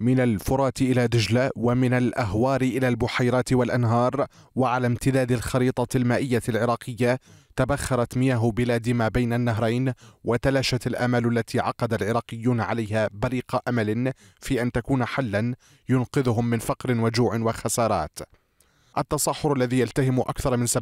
من الفرات إلى دجلة ومن الأهوار إلى البحيرات والأنهار وعلى امتداد الخريطة المائية العراقية تبخرت مياه بلاد ما بين النهرين وتلاشت الآمال التي عقد العراقيون عليها بريق أمل في أن تكون حلا ينقذهم من فقر وجوع وخسارات التصحر الذي يلتهم أكثر من 70%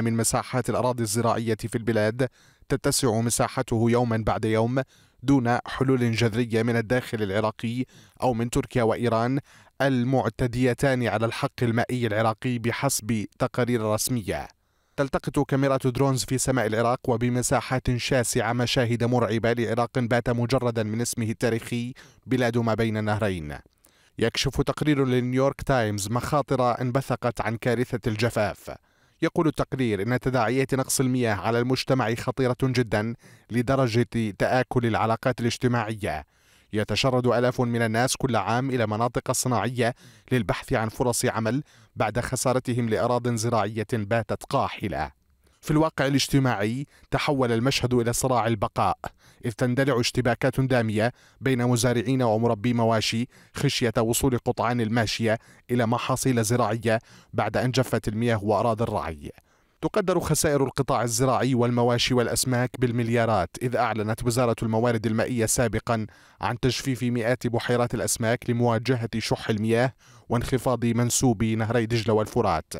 من مساحات الأراضي الزراعية في البلاد تتسع مساحته يوما بعد يوم دون حلول جذريه من الداخل العراقي او من تركيا وايران المعتديتان على الحق المائي العراقي بحسب تقارير رسميه. تلتقط كاميرات درونز في سماء العراق وبمساحات شاسعه مشاهد مرعبه لعراق بات مجردا من اسمه التاريخي بلاد ما بين النهرين. يكشف تقرير لنيويورك تايمز مخاطر انبثقت عن كارثه الجفاف. يقول التقرير أن تداعيات نقص المياه على المجتمع خطيرة جدا لدرجة تآكل العلاقات الاجتماعية يتشرد ألاف من الناس كل عام إلى مناطق صناعية للبحث عن فرص عمل بعد خسارتهم لأراض زراعية باتت قاحلة في الواقع الاجتماعي تحول المشهد إلى صراع البقاء إذ تندلع اشتباكات دامية بين مزارعين ومربي مواشي خشية وصول قطعان الماشية إلى محاصيل زراعية بعد أن جفت المياه وأراضي الرعي تقدر خسائر القطاع الزراعي والمواشي والأسماك بالمليارات إذ أعلنت وزارة الموارد المائية سابقا عن تجفيف مئات بحيرات الأسماك لمواجهة شح المياه وانخفاض منسوب نهري دجلة والفرات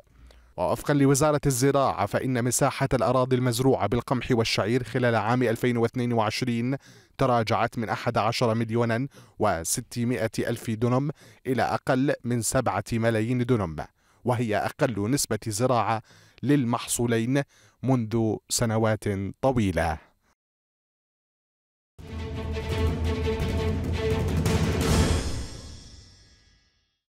ووفقا لوزارة الزراعة فإن مساحة الأراضي المزروعة بالقمح والشعير خلال عام 2022 تراجعت من 11 مليونا و600 ألف دونم إلى أقل من 7 ملايين دونم وهي أقل نسبة زراعة للمحصولين منذ سنوات طويلة